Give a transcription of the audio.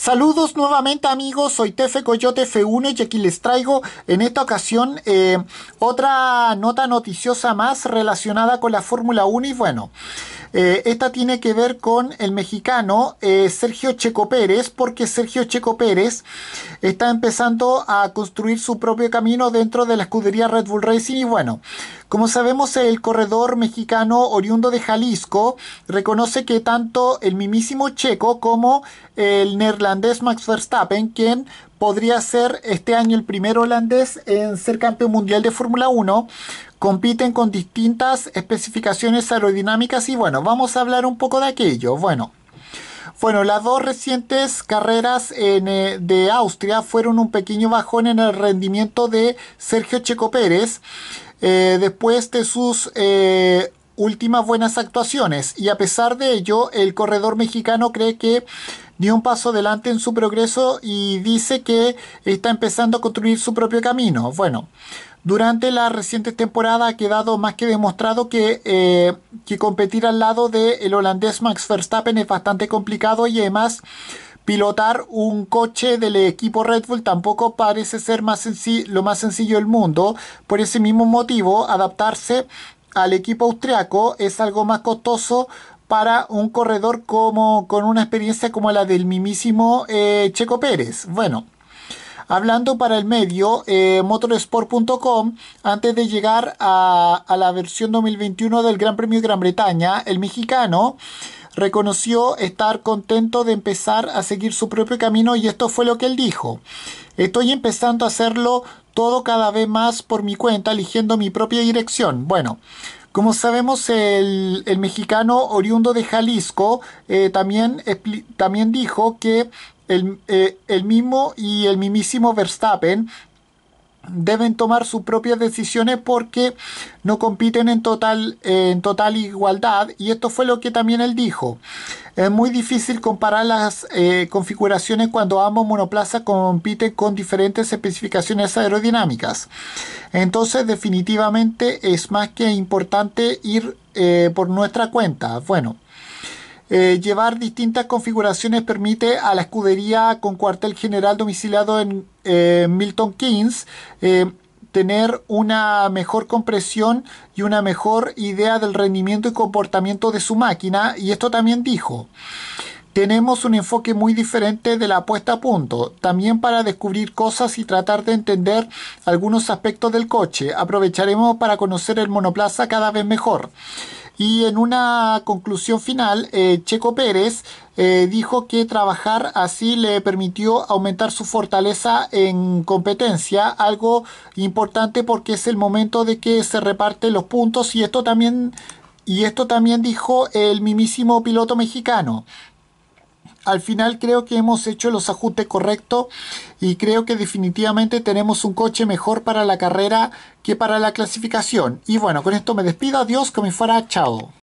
Saludos nuevamente amigos, soy Tefe Coyote F1 y aquí les traigo en esta ocasión eh, otra nota noticiosa más relacionada con la Fórmula 1 y bueno, eh, esta tiene que ver con el mexicano eh, Sergio Checo Pérez porque Sergio Checo Pérez está empezando a construir su propio camino dentro de la escudería Red Bull Racing y bueno, como sabemos, el corredor mexicano oriundo de Jalisco reconoce que tanto el mismísimo checo como el neerlandés Max Verstappen, quien podría ser este año el primer holandés en ser campeón mundial de Fórmula 1, compiten con distintas especificaciones aerodinámicas y bueno, vamos a hablar un poco de aquello. Bueno, bueno, las dos recientes carreras en, eh, de Austria fueron un pequeño bajón en el rendimiento de Sergio Checo Pérez eh, después de sus eh, últimas buenas actuaciones y a pesar de ello el corredor mexicano cree que dio un paso adelante en su progreso y dice que está empezando a construir su propio camino. Bueno, durante la reciente temporada ha quedado más que demostrado que que competir al lado del holandés Max Verstappen es bastante complicado y además pilotar un coche del equipo Red Bull tampoco parece ser lo más sencillo del mundo. Por ese mismo motivo, adaptarse al equipo austriaco es algo más costoso para un corredor como, con una experiencia como la del mimísimo eh, Checo Pérez. Bueno. Hablando para el medio, eh, Motoresport.com, antes de llegar a, la versión 2021 del Gran Premio de Gran Bretaña, el mexicano reconoció estar contento de empezar a seguir su propio camino y esto fue lo que él dijo. Estoy empezando a hacerlo todo cada vez más por mi cuenta, eligiendo mi propia dirección. Bueno, como sabemos, el, mexicano oriundo de Jalisco eh, también, también dijo que eh, el, mismo y el mismísimo Verstappen deben tomar sus propias decisiones porque no compiten en total, en total igualdad y esto fue lo que también él dijo. Es muy difícil comparar las eh, configuraciones cuando ambos monoplazas compiten con diferentes especificaciones aerodinámicas. Entonces definitivamente es más que importante ir eh, por nuestra cuenta. Bueno, eh, llevar distintas configuraciones permite a la escudería con cuartel general domiciliado en eh, Milton Keynes eh, tener una mejor compresión y una mejor idea del rendimiento y comportamiento de su máquina. Y esto también dijo tenemos un enfoque muy diferente de la puesta a punto, también para descubrir cosas y tratar de entender algunos aspectos del coche. Aprovecharemos para conocer el monoplaza cada vez mejor. Y en una conclusión final, eh, Checo Pérez eh, dijo que trabajar así le permitió aumentar su fortaleza en competencia, algo importante porque es el momento de que se reparten los puntos y esto también, y esto también dijo el mismísimo piloto mexicano al final creo que hemos hecho los ajustes correctos y creo que definitivamente tenemos un coche mejor para la carrera que para la clasificación. Y bueno, con esto me despido, adiós, me fuera, chao.